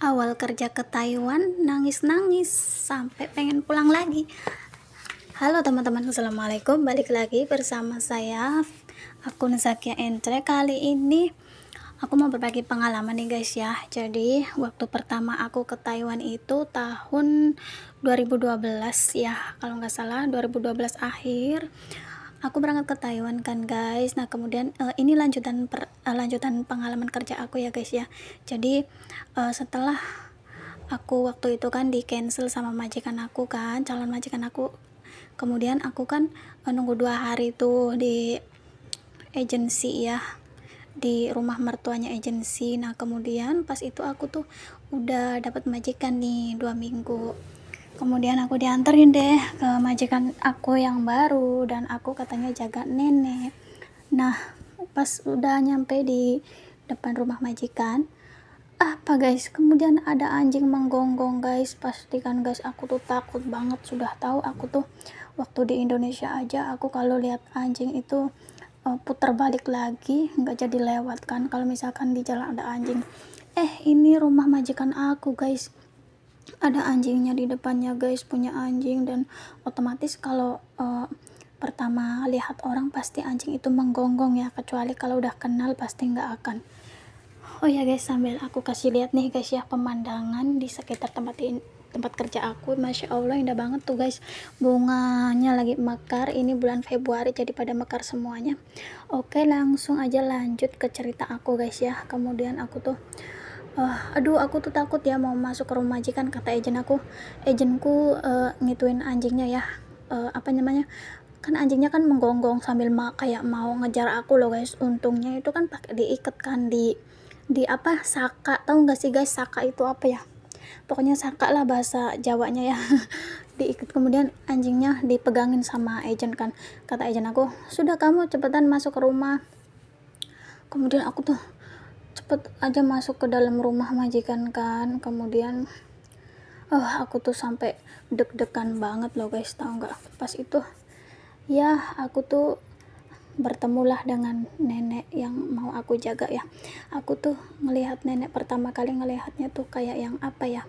awal kerja ke Taiwan nangis-nangis sampai pengen pulang lagi halo teman-teman assalamualaikum balik lagi bersama saya akun Zakia Entre kali ini aku mau berbagi pengalaman nih guys ya jadi waktu pertama aku ke Taiwan itu tahun 2012 ya kalau nggak salah 2012 akhir aku berangkat ke Taiwan kan guys nah kemudian uh, ini lanjutan per, uh, lanjutan pengalaman kerja aku ya guys ya jadi uh, setelah aku waktu itu kan di cancel sama majikan aku kan calon majikan aku kemudian aku kan uh, nunggu dua hari tuh di agensi ya di rumah mertuanya agensi nah kemudian pas itu aku tuh udah dapat majikan nih dua minggu kemudian aku dianterin deh ke majikan aku yang baru dan aku katanya jaga nenek nah pas udah nyampe di depan rumah majikan apa guys kemudian ada anjing menggonggong guys pastikan guys aku tuh takut banget sudah tahu aku tuh waktu di Indonesia aja aku kalau lihat anjing itu puter eh, putar balik lagi nggak jadi lewat kan kalau misalkan di jalan ada anjing eh ini rumah majikan aku guys ada anjingnya di depannya guys punya anjing dan otomatis kalau uh, pertama lihat orang pasti anjing itu menggonggong ya kecuali kalau udah kenal pasti nggak akan oh ya guys sambil aku kasih lihat nih guys ya pemandangan di sekitar tempat ini tempat kerja aku Masya Allah indah banget tuh guys bunganya lagi mekar ini bulan Februari jadi pada mekar semuanya oke langsung aja lanjut ke cerita aku guys ya kemudian aku tuh uh, aduh aku tuh takut ya mau masuk ke rumah majikan kata agent aku agentku uh, eh, ngituin anjingnya ya uh, apa namanya kan anjingnya kan menggonggong sambil ma kayak mau ngejar aku loh guys untungnya itu kan pakai diikat kan di di apa saka tau nggak sih guys saka itu apa ya pokoknya saka lah bahasa Jawanya ya diikat kemudian anjingnya dipegangin sama agent kan kata agent aku sudah kamu cepetan masuk ke rumah kemudian aku tuh cepet aja masuk ke dalam rumah majikan kan kemudian oh aku tuh sampai deg-degan banget loh guys tau nggak pas itu ya aku tuh bertemulah dengan nenek yang mau aku jaga ya aku tuh ngelihat nenek pertama kali ngelihatnya tuh kayak yang apa ya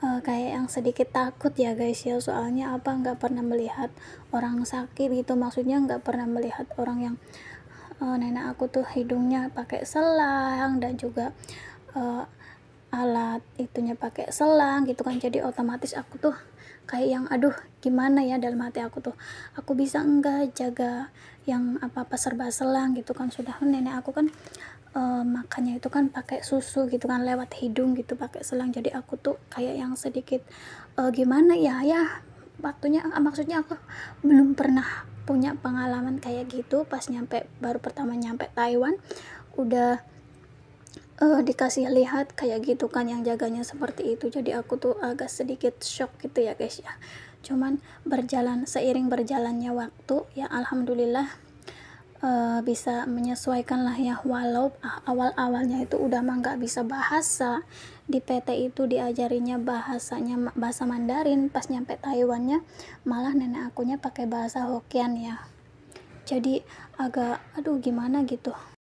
uh, kayak yang sedikit takut ya guys ya soalnya apa nggak pernah melihat orang sakit gitu maksudnya nggak pernah melihat orang yang uh, nenek aku tuh hidungnya pakai selang dan juga uh, alat itunya pakai selang gitu kan jadi otomatis aku tuh kayak yang aduh gimana ya dalam hati aku tuh aku bisa enggak jaga yang apa apa serba selang gitu kan sudah nenek aku kan e, makannya itu kan pakai susu gitu kan lewat hidung gitu pakai selang jadi aku tuh kayak yang sedikit e, gimana ya ya waktunya maksudnya aku belum pernah punya pengalaman kayak gitu pas nyampe baru pertama nyampe Taiwan udah uh, dikasih lihat kayak gitu kan yang jaganya seperti itu jadi aku tuh agak sedikit shock gitu ya guys ya cuman berjalan seiring berjalannya waktu ya alhamdulillah uh, bisa menyesuaikan lah ya walau ah, awal-awalnya itu udah mah nggak bisa bahasa di PT itu diajarinya bahasanya bahasa Mandarin pas nyampe Taiwannya malah nenek akunya pakai bahasa Hokkien ya jadi agak aduh gimana gitu